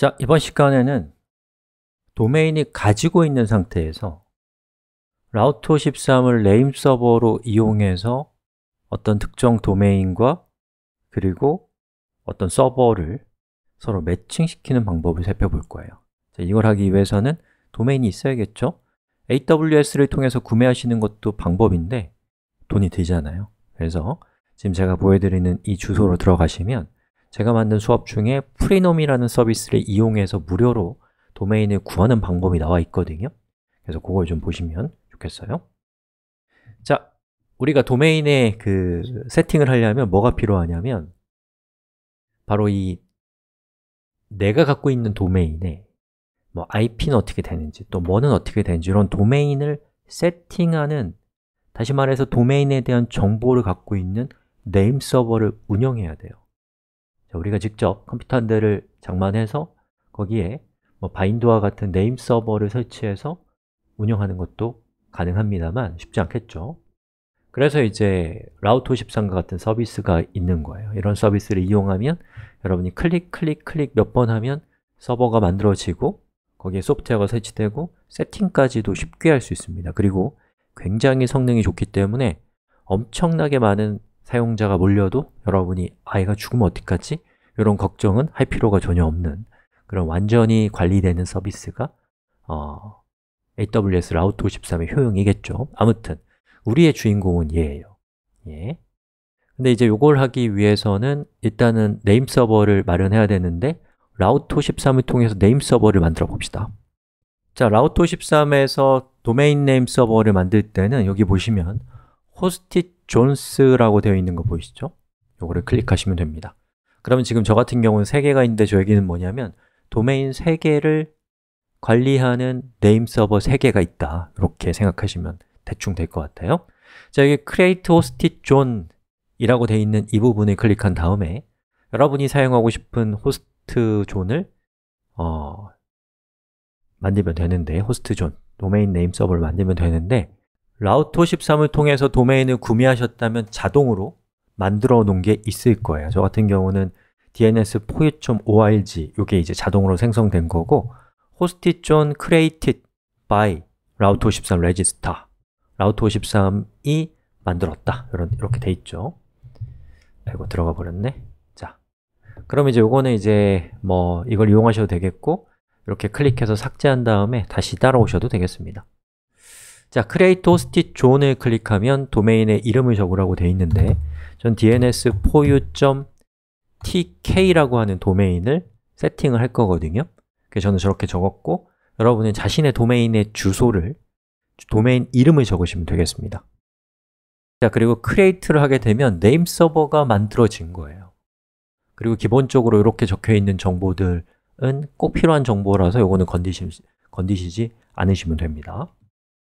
자, 이번 시간에는 도메인이 가지고 있는 상태에서 라우터13을 네임 서버로 이용해서 어떤 특정 도메인과 그리고 어떤 서버를 서로 매칭시키는 방법을 살펴볼 거예요 자, 이걸 하기 위해서는 도메인이 있어야겠죠? AWS를 통해서 구매하시는 것도 방법인데 돈이 들잖아요 그래서 지금 제가 보여드리는 이 주소로 들어가시면 제가 만든 수업 중에 프리놈이라는 서비스를 이용해서 무료로 도메인을 구하는 방법이 나와 있거든요 그래서 그걸 좀 보시면 좋겠어요 자, 우리가 도메인의 그 세팅을 하려면 뭐가 필요하냐면 바로 이 내가 갖고 있는 도메인에 뭐 IP는 어떻게 되는지 또 뭐는 어떻게 되는지 이런 도메인을 세팅하는 다시 말해서 도메인에 대한 정보를 갖고 있는 네임 서버를 운영해야 돼요 자, 우리가 직접 컴퓨터 한 대를 장만해서 거기에 뭐 바인드와 같은 네임 서버를 설치해서 운영하는 것도 가능합니다만 쉽지 않겠죠 그래서 이제 라우터 13과 같은 서비스가 있는 거예요 이런 서비스를 이용하면 여러분이 클릭, 클릭, 클릭 몇 번 하면 서버가 만들어지고 거기에 소프트웨어가 설치되고 세팅까지도 쉽게 할 수 있습니다 그리고 굉장히 성능이 좋기 때문에 엄청나게 많은 사용자가 몰려도 여러분이 아이가 죽으면 어떡하지? 이런 걱정은 할 필요가 전혀 없는 그런 완전히 관리되는 서비스가 어, AWS 라우트 53의 효용이겠죠 아무튼 우리의 주인공은 얘예요 예. 근데 이제 이걸 하기 위해서는 일단은 네임 서버를 마련해야 되는데 라우트 53을 통해서 네임 서버를 만들어 봅시다 자, 라우트 53에서 도메인 네임 서버를 만들 때는 여기 보시면 호스티 존스라고 되어 있는 거 보이시죠? 이거를 클릭하시면 됩니다 그러면 지금 저 같은 경우는 3개가 있는데 저 얘기는 뭐냐면 도메인 3개를 관리하는 네임 서버 3개가 있다 이렇게 생각하시면 대충 될 것 같아요 자, 여기 create host 존 이라고 되어 있는 이 부분을 클릭한 다음에 여러분이 사용하고 싶은 호스트 존을 어, 만들면 되는데 호스트 존, 도메인 네임 서버를 만들면 되는데 라우터 13을 통해서 도메인을 구매하셨다면 자동으로 만들어 놓은 게 있을 거예요. 저 같은 경우는 DNS 포유 e o r g 이게 이제 자동으로 생성된 거고 h o s t c r e a d created by route53 register r o u t 5 3이 만들었다 이런 이렇게 돼 있죠. 이거 들어가 버렸네. 자, 그럼 이제 요거는 이제 뭐 이걸 이용하셔도 되겠고 이렇게 클릭해서 삭제한 다음에 다시 따라오셔도 되겠습니다. 자, create h o 존을 클릭하면 도메인의 이름을 적으라고 되어 있는데 전 DNS 포유.tk라고 하는 도메인을 세팅을 할 거거든요 그래서 저는 저렇게 적었고 여러분은 자신의 도메인의 주소를 도메인 이름을 적으시면 되겠습니다 자, 그리고 크 r e a t 를 하게 되면 네임 서버가 만들어진 거예요 그리고 기본적으로 이렇게 적혀 있는 정보들은 꼭 필요한 정보라서 이거는 건드 건드시지 않으시면 됩니다